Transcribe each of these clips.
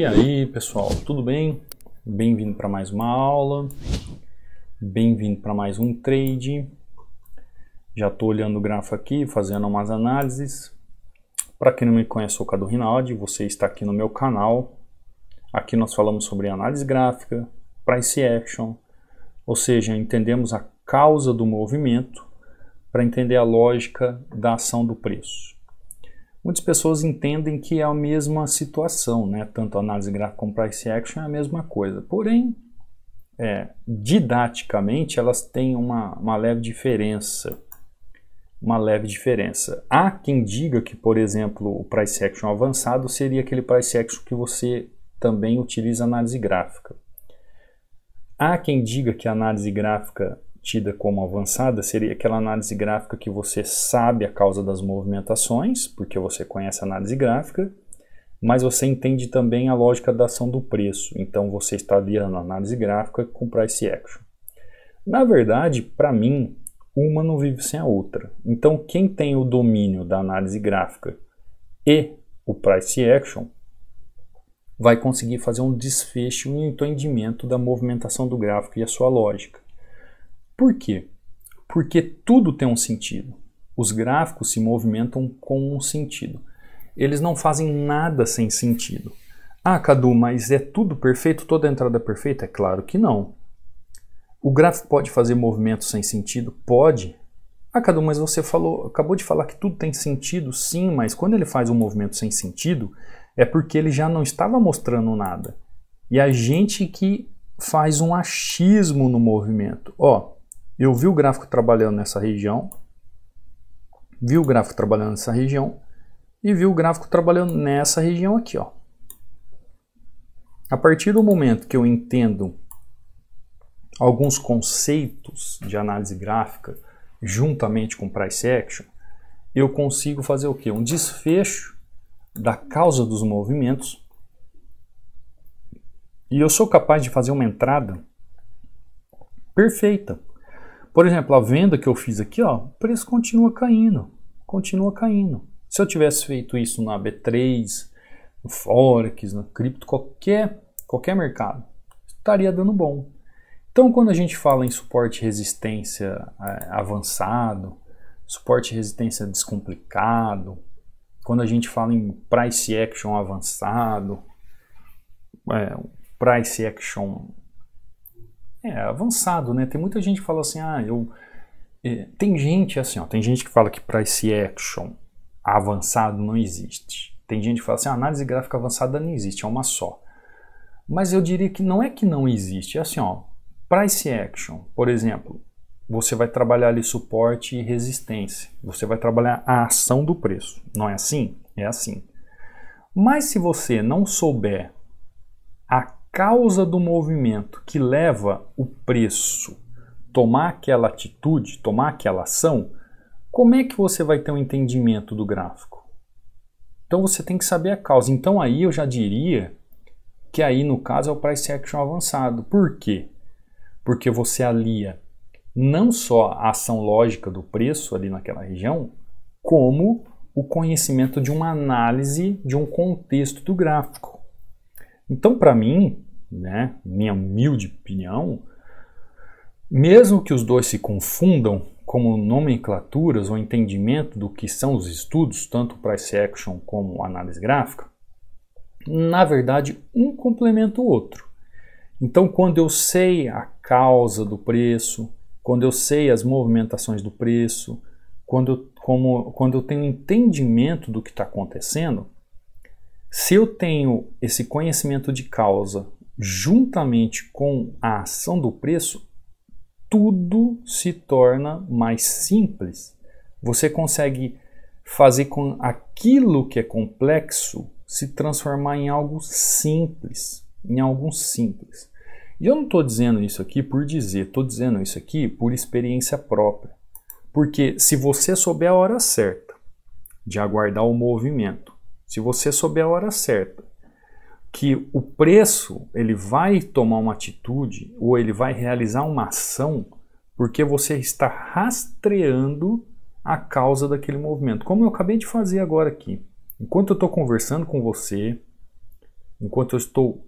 E aí, pessoal, tudo bem? Bem-vindo para mais uma aula. Bem-vindo para mais um trade. Já estou olhando o gráfico aqui, fazendo umas análises. Para quem não me conhece, sou o Cadu Rinaldi, você está aqui no meu canal. Aqui nós falamos sobre análise gráfica, price action, ou seja, entendemos a causa do movimento para entender a lógica da ação do preço. Muitas pessoas entendem que é a mesma situação, né? tanto análise gráfica como price action é a mesma coisa. Porém, é, didaticamente, elas têm uma, uma leve diferença. Uma leve diferença. Há quem diga que, por exemplo, o price action avançado seria aquele price action que você também utiliza análise gráfica. Há quem diga que a análise gráfica tida como avançada seria aquela análise gráfica que você sabe a causa das movimentações, porque você conhece a análise gráfica, mas você entende também a lógica da ação do preço. Então você está aliando a análise gráfica com price action. Na verdade, para mim, uma não vive sem a outra. Então quem tem o domínio da análise gráfica e o price action vai conseguir fazer um desfecho e um entendimento da movimentação do gráfico e a sua lógica. Por quê? Porque tudo tem um sentido. Os gráficos se movimentam com um sentido. Eles não fazem nada sem sentido. Ah, Cadu, mas é tudo perfeito? Toda entrada é perfeita? É claro que não. O gráfico pode fazer movimentos sem sentido? Pode. Ah, Cadu, mas você falou, acabou de falar que tudo tem sentido? Sim, mas quando ele faz um movimento sem sentido, é porque ele já não estava mostrando nada. E a gente que faz um achismo no movimento. Ó, eu vi o gráfico trabalhando nessa região, vi o gráfico trabalhando nessa região e vi o gráfico trabalhando nessa região aqui, ó. A partir do momento que eu entendo alguns conceitos de análise gráfica juntamente com price action, eu consigo fazer o quê? Um desfecho da causa dos movimentos e eu sou capaz de fazer uma entrada perfeita por exemplo, a venda que eu fiz aqui, ó, o preço continua caindo, continua caindo. Se eu tivesse feito isso na B3, no Forex, na cripto, qualquer, qualquer mercado, estaria dando bom. Então, quando a gente fala em suporte e resistência eh, avançado, suporte e resistência descomplicado, quando a gente fala em price action avançado, é, price action é, avançado, né? Tem muita gente que fala assim, ah, eu... É, tem gente assim, ó, tem gente que fala que price action avançado não existe. Tem gente que fala assim, ah, análise gráfica avançada não existe, é uma só. Mas eu diria que não é que não existe, é assim, ó, price action, por exemplo, você vai trabalhar ali suporte e resistência. Você vai trabalhar a ação do preço. Não é assim? É assim. Mas se você não souber a causa do movimento que leva o preço tomar aquela atitude, tomar aquela ação, como é que você vai ter um entendimento do gráfico? Então você tem que saber a causa. Então aí eu já diria que aí no caso é o price action avançado. Por quê? Porque você alia não só a ação lógica do preço ali naquela região, como o conhecimento de uma análise de um contexto do gráfico. Então, para mim, né, minha humilde opinião, mesmo que os dois se confundam como nomenclaturas ou entendimento do que são os estudos, tanto price action como análise gráfica, na verdade, um complementa o outro. Então, quando eu sei a causa do preço, quando eu sei as movimentações do preço, quando eu, como, quando eu tenho entendimento do que está acontecendo, se eu tenho esse conhecimento de causa juntamente com a ação do preço, tudo se torna mais simples. Você consegue fazer com aquilo que é complexo se transformar em algo simples, em algo simples. E eu não estou dizendo isso aqui por dizer, estou dizendo isso aqui por experiência própria. Porque se você souber a hora certa de aguardar o movimento, se você souber a hora certa, que o preço ele vai tomar uma atitude ou ele vai realizar uma ação porque você está rastreando a causa daquele movimento. Como eu acabei de fazer agora aqui. Enquanto eu estou conversando com você, enquanto eu estou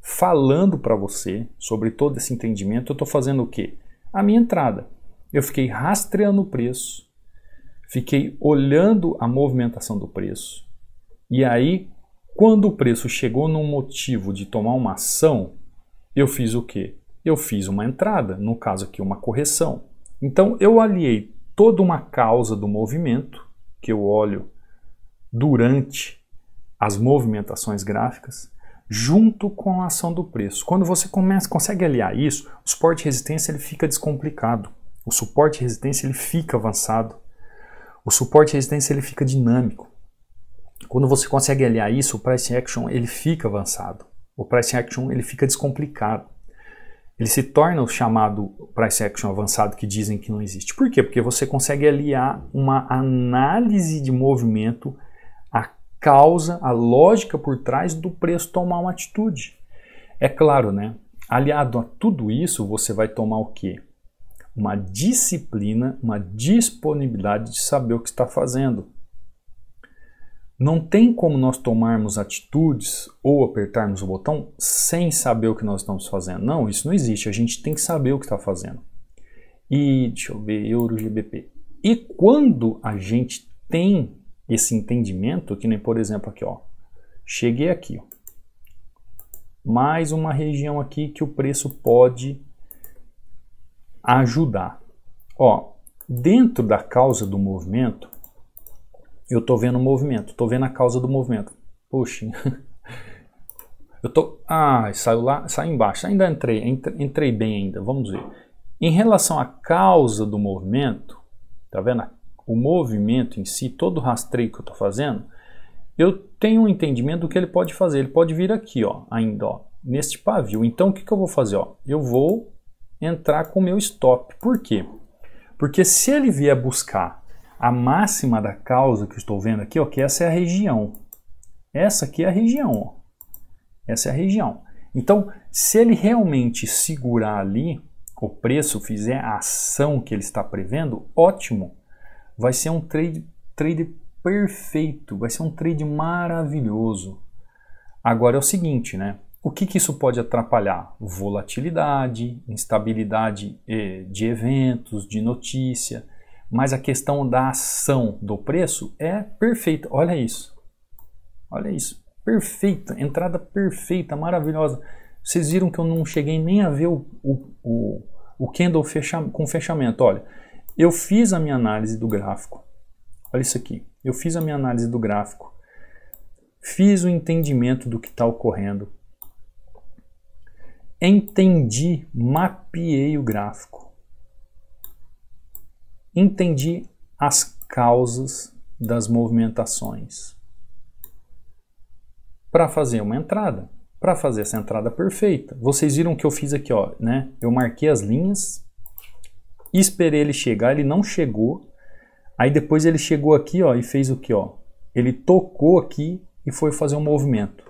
falando para você sobre todo esse entendimento, eu estou fazendo o quê? A minha entrada. Eu fiquei rastreando o preço, fiquei olhando a movimentação do preço, e aí, quando o preço chegou num motivo de tomar uma ação, eu fiz o quê? Eu fiz uma entrada, no caso aqui uma correção. Então eu aliei toda uma causa do movimento que eu olho durante as movimentações gráficas junto com a ação do preço. Quando você começa, consegue aliar isso, o suporte e resistência ele fica descomplicado. O suporte e resistência ele fica avançado. O suporte e resistência ele fica dinâmico. Quando você consegue aliar isso, o pricing action ele fica avançado. O pricing action ele fica descomplicado. Ele se torna o chamado price action avançado que dizem que não existe. Por quê? Porque você consegue aliar uma análise de movimento à causa, à lógica por trás do preço tomar uma atitude. É claro, né? Aliado a tudo isso, você vai tomar o quê? Uma disciplina, uma disponibilidade de saber o que está fazendo. Não tem como nós tomarmos atitudes ou apertarmos o botão sem saber o que nós estamos fazendo. Não, isso não existe. A gente tem que saber o que está fazendo. E deixa eu ver, euro GBP. E quando a gente tem esse entendimento, que nem por exemplo aqui, ó, cheguei aqui, ó, mais uma região aqui que o preço pode ajudar. Ó, dentro da causa do movimento, eu estou vendo o movimento, estou vendo a causa do movimento. Puxa. Eu tô. Ah, saiu lá, saiu embaixo. Ainda entrei, entrei bem ainda. Vamos ver. Em relação à causa do movimento, tá vendo? O movimento em si, todo o rastreio que eu estou fazendo, eu tenho um entendimento do que ele pode fazer. Ele pode vir aqui, ó, ainda, ó, neste pavio. Então, o que, que eu vou fazer? Ó? Eu vou entrar com o meu stop. Por quê? Porque se ele vier buscar a máxima da causa que eu estou vendo aqui, ó, que essa é a região. Essa aqui é a região. Ó. Essa é a região. Então, se ele realmente segurar ali o preço, fizer a ação que ele está prevendo, ótimo. Vai ser um trade, trade perfeito, vai ser um trade maravilhoso. Agora é o seguinte, né? O que, que isso pode atrapalhar? Volatilidade, instabilidade eh, de eventos, de notícia mas a questão da ação do preço é perfeita. Olha isso. Olha isso. Perfeita, entrada perfeita, maravilhosa. Vocês viram que eu não cheguei nem a ver o, o, o, o candle fecha, com fechamento. Olha, eu fiz a minha análise do gráfico. Olha isso aqui. Eu fiz a minha análise do gráfico. Fiz o entendimento do que está ocorrendo. Entendi, mapeei o gráfico Entendi as causas das movimentações. Para fazer uma entrada, para fazer essa entrada perfeita, vocês viram que eu fiz aqui, ó, né? Eu marquei as linhas, esperei ele chegar, ele não chegou. Aí depois ele chegou aqui, ó, e fez o que, ó? Ele tocou aqui e foi fazer um movimento.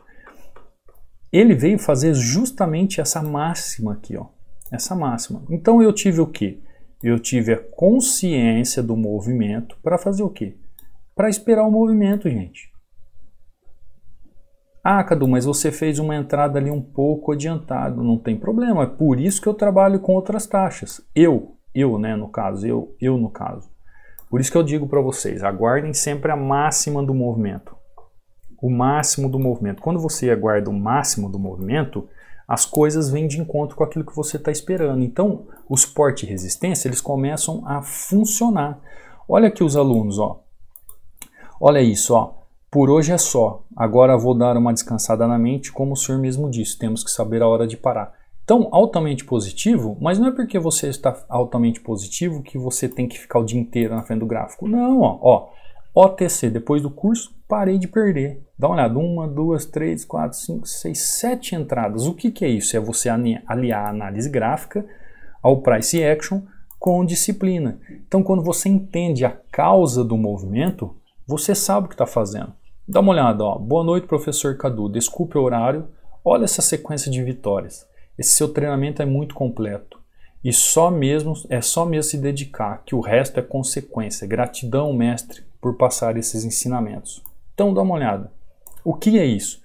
Ele veio fazer justamente essa máxima aqui, ó. Essa máxima. Então eu tive o que? eu tive a consciência do movimento para fazer o quê? Para esperar o movimento, gente. Ah, Cadu, mas você fez uma entrada ali um pouco adiantado, não tem problema. É por isso que eu trabalho com outras taxas. Eu, eu, né, no caso, eu, eu no caso. Por isso que eu digo para vocês, aguardem sempre a máxima do movimento. O máximo do movimento. Quando você aguarda o máximo do movimento, as coisas vêm de encontro com aquilo que você está esperando. Então, o suporte e resistência, eles começam a funcionar. Olha aqui os alunos, ó. Olha isso, ó. Por hoje é só. Agora vou dar uma descansada na mente, como o senhor mesmo disse, temos que saber a hora de parar. Então, altamente positivo, mas não é porque você está altamente positivo que você tem que ficar o dia inteiro na frente do gráfico. Não, ó, ó. OTC, depois do curso, parei de perder. Dá uma olhada, uma, duas, três, quatro, cinco, seis, sete entradas. O que, que é isso? É você aliar a análise gráfica ao price action com disciplina. Então, quando você entende a causa do movimento, você sabe o que está fazendo. Dá uma olhada, ó. boa noite professor Cadu, desculpe o horário, olha essa sequência de vitórias. Esse seu treinamento é muito completo e só mesmo é só mesmo se dedicar, que o resto é consequência. Gratidão, mestre por passar esses ensinamentos. Então dá uma olhada. O que é isso?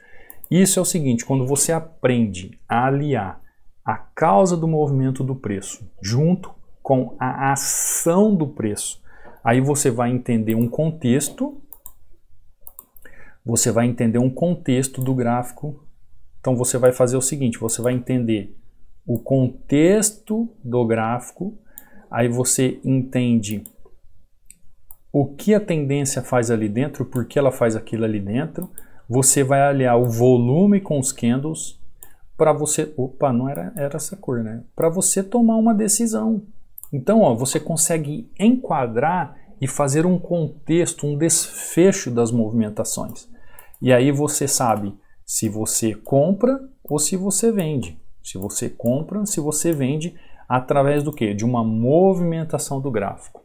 Isso é o seguinte: quando você aprende a aliar a causa do movimento do preço junto com a ação do preço, aí você vai entender um contexto. Você vai entender um contexto do gráfico. Então você vai fazer o seguinte: você vai entender o contexto do gráfico, aí você entende o que a tendência faz ali dentro, por que ela faz aquilo ali dentro. Você vai aliar o volume com os candles para você, opa, não era, era essa cor, né? Para você tomar uma decisão. Então, ó, você consegue enquadrar e fazer um contexto, um desfecho das movimentações. E aí você sabe se você compra ou se você vende. Se você compra, se você vende através do que? De uma movimentação do gráfico.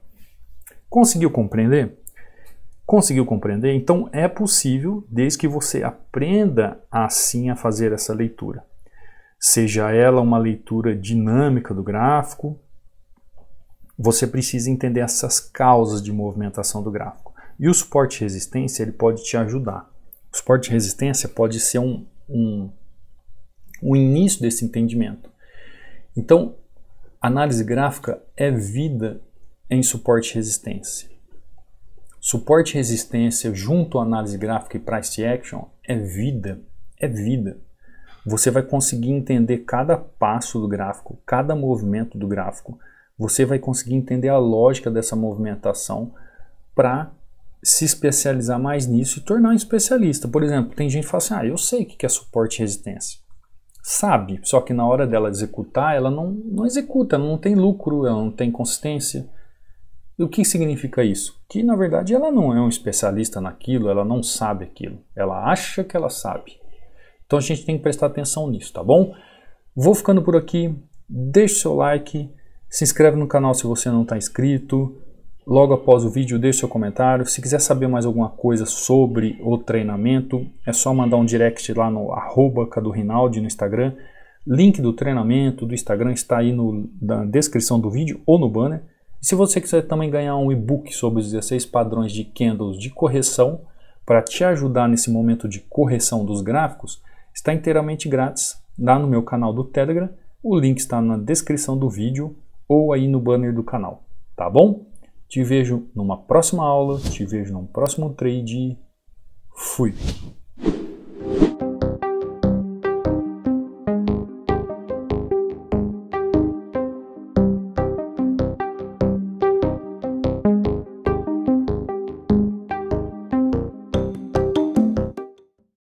Conseguiu compreender? Conseguiu compreender? Então é possível, desde que você aprenda assim a fazer essa leitura. Seja ela uma leitura dinâmica do gráfico, você precisa entender essas causas de movimentação do gráfico. E o suporte de resistência ele pode te ajudar. O suporte de resistência pode ser um, um, um início desse entendimento. Então, análise gráfica é vida em suporte e resistência. Suporte e resistência junto à análise gráfica e price action é vida, é vida. Você vai conseguir entender cada passo do gráfico, cada movimento do gráfico. Você vai conseguir entender a lógica dessa movimentação para se especializar mais nisso e tornar um especialista. Por exemplo, tem gente que fala assim: ah, eu sei o que é suporte e resistência. Sabe, só que na hora dela executar, ela não, não executa, não tem lucro, ela não tem consistência. E o que significa isso? Que na verdade ela não é um especialista naquilo, ela não sabe aquilo, ela acha que ela sabe. Então a gente tem que prestar atenção nisso, tá bom? Vou ficando por aqui, deixe seu like, se inscreve no canal se você não está inscrito. Logo após o vídeo, deixe seu comentário. Se quiser saber mais alguma coisa sobre o treinamento, é só mandar um direct lá no arroba Cadu Rinaldi no Instagram. Link do treinamento do Instagram está aí no, na descrição do vídeo ou no banner. E Se você quiser também ganhar um e-book sobre os 16 padrões de candles de correção, para te ajudar nesse momento de correção dos gráficos, está inteiramente grátis lá no meu canal do Telegram. O link está na descrição do vídeo ou aí no banner do canal, tá bom? Te vejo numa próxima aula, te vejo num próximo trade. Fui!